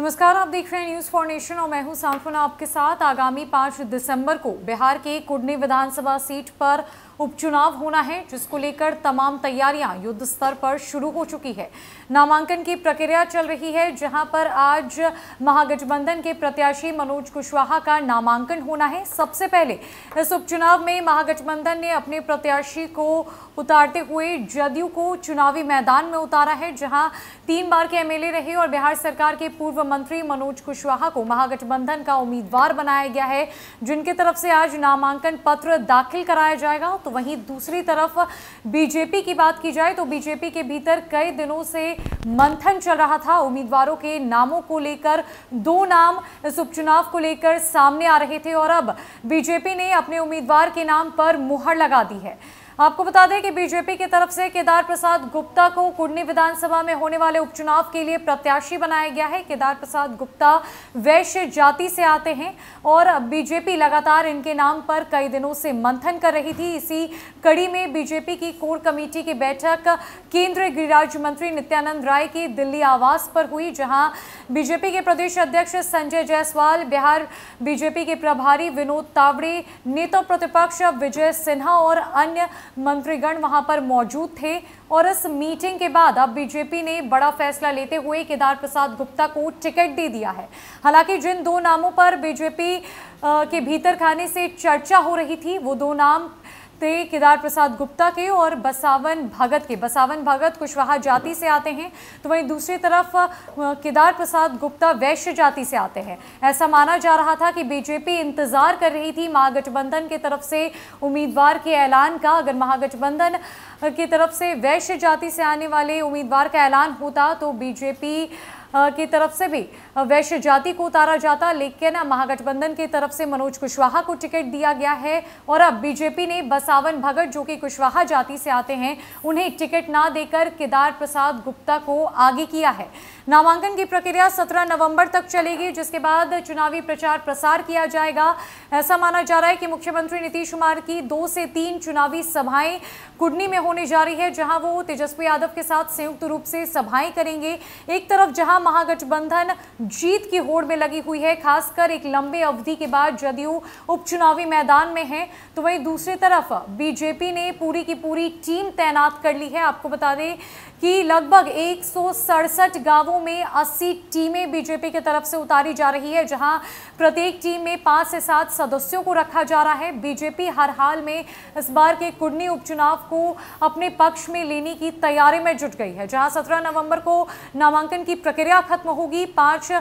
नमस्कार आप देख रहे हैं न्यूज़ फॉर नेशन और मैं हूं सांत्वना आपके साथ आगामी पाँच दिसंबर को बिहार के कुडनी विधानसभा सीट पर उपचुनाव होना है जिसको लेकर तमाम तैयारियां युद्ध स्तर पर शुरू हो चुकी है नामांकन की प्रक्रिया चल रही है जहां पर आज महागठबंधन के प्रत्याशी मनोज कुशवाहा का नामांकन होना है सबसे पहले इस उपचुनाव में महागठबंधन ने अपने प्रत्याशी को उतारते हुए जदयू को चुनावी मैदान में उतारा है जहां तीन बार के एमएलए रहे और बिहार सरकार के पूर्व मंत्री मनोज कुशवाहा को महागठबंधन का उम्मीदवार बनाया गया है जिनके तरफ से आज नामांकन पत्र दाखिल कराया जाएगा तो वहीं दूसरी तरफ बीजेपी की बात की जाए तो बीजेपी के भीतर कई दिनों से मंथन चल रहा था उम्मीदवारों के नामों को लेकर दो नाम इस उपचुनाव को लेकर सामने आ रहे थे और अब बीजेपी ने अपने उम्मीदवार के नाम पर मुहर लगा दी है आपको बता दें कि बीजेपी की तरफ से केदार प्रसाद गुप्ता को कुडनी विधानसभा में होने वाले उपचुनाव के लिए प्रत्याशी बनाया गया है केदार प्रसाद गुप्ता वैश्य जाति से आते हैं और बीजेपी लगातार इनके नाम पर कई दिनों से मंथन कर रही थी इसी कड़ी में बीजेपी की कोर कमेटी की बैठक केंद्रीय गृह राज्य मंत्री नित्यानंद राय की दिल्ली आवास पर हुई जहां बीजेपी के प्रदेश अध्यक्ष संजय जायसवाल बिहार बीजेपी के प्रभारी विनोद तावड़े नेता प्रतिपक्ष विजय सिन्हा और अन्य मंत्रीगण वहां पर मौजूद थे और इस मीटिंग के बाद अब बीजेपी ने बड़ा फैसला लेते हुए केदार प्रसाद गुप्ता को टिकट दे दिया है हालांकि जिन दो नामों पर बीजेपी के भीतर खाने से चर्चा हो रही थी वो दो नाम थे केदार प्रसाद गुप्ता के और बसावन भगत के बसावन भगत कुशवाहा जाति से आते हैं तो वहीं दूसरी तरफ केदार प्रसाद गुप्ता वैश्य जाति से आते हैं ऐसा माना जा रहा था कि बीजेपी इंतजार कर रही थी महागठबंधन के तरफ से उम्मीदवार के ऐलान का अगर महागठबंधन की तरफ से वैश्य जाति से आने वाले उम्मीदवार का ऐलान होता तो बीजेपी की तरफ से भी वैश्य जाति को उतारा जाता लेकिन महागठबंधन की तरफ से मनोज कुशवाहा को टिकट दिया गया है और अब बीजेपी ने बसावन भगत जो कि कुशवाहा जाति से आते हैं उन्हें टिकट ना देकर केदार प्रसाद गुप्ता को आगे किया है नामांकन की प्रक्रिया सत्रह नवम्बर तक चलेगी जिसके बाद चुनावी प्रचार प्रसार किया जाएगा ऐसा माना जा रहा है कि मुख्यमंत्री नीतीश कुमार की दो से तीन चुनावी सभाएं कुडनी में होने जा रही है जहां वो तेजस्वी यादव के साथ संयुक्त रूप से सभाएं करेंगे एक तरफ जहां महागठबंधन जीत की होड़ में लगी हुई है खासकर एक लंबे अवधि के बाद जदयू उपचुनावी मैदान में है तो वहीं दूसरी तरफ बीजेपी ने पूरी की पूरी टीम तैनात कर ली है आपको बता दें कि लगभग एक गांवों में 80 टीमें बीजेपी की तरफ से उतारी जा रही है जहां प्रत्येक टीम में पाँच से सात सदस्यों को रखा जा रहा है बीजेपी हर हाल में इस बार के कुडनी उपचुनाव को अपने पक्ष में लेने की तैयारी में जुट गई है जहां 17 नवंबर को नामांकन की प्रक्रिया खत्म होगी 5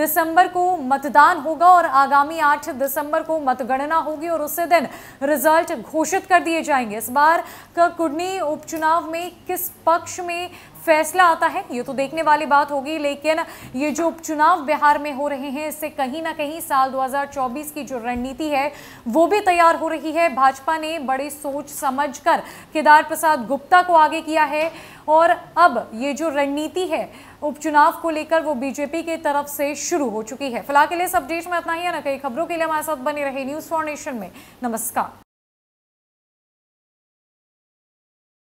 दिसंबर को मतदान होगा और आगामी आठ दिसंबर को मतगणना होगी और उसी दिन रिजल्ट घोषित कर दिए जाएंगे इस बार का कुडनी उपचुनाव में किस पक्ष में फैसला आता है ये तो देखने वाली बात होगी लेकिन ये जो उपचुनाव बिहार में हो रहे हैं इससे कहीं ना कहीं साल 2024 की जो रणनीति है वो भी तैयार हो रही है भाजपा ने बड़े सोच समझ कर केदार प्रसाद गुप्ता को आगे किया है और अब ये जो रणनीति है उपचुनाव को लेकर वो बीजेपी के तरफ से शुरू हो चुकी है फिलहाल के लिए इस अपडेट में इतना ही है ना कई खबरों के लिए हमारे साथ बने रहे न्यूज़ फॉर नेशन में नमस्कार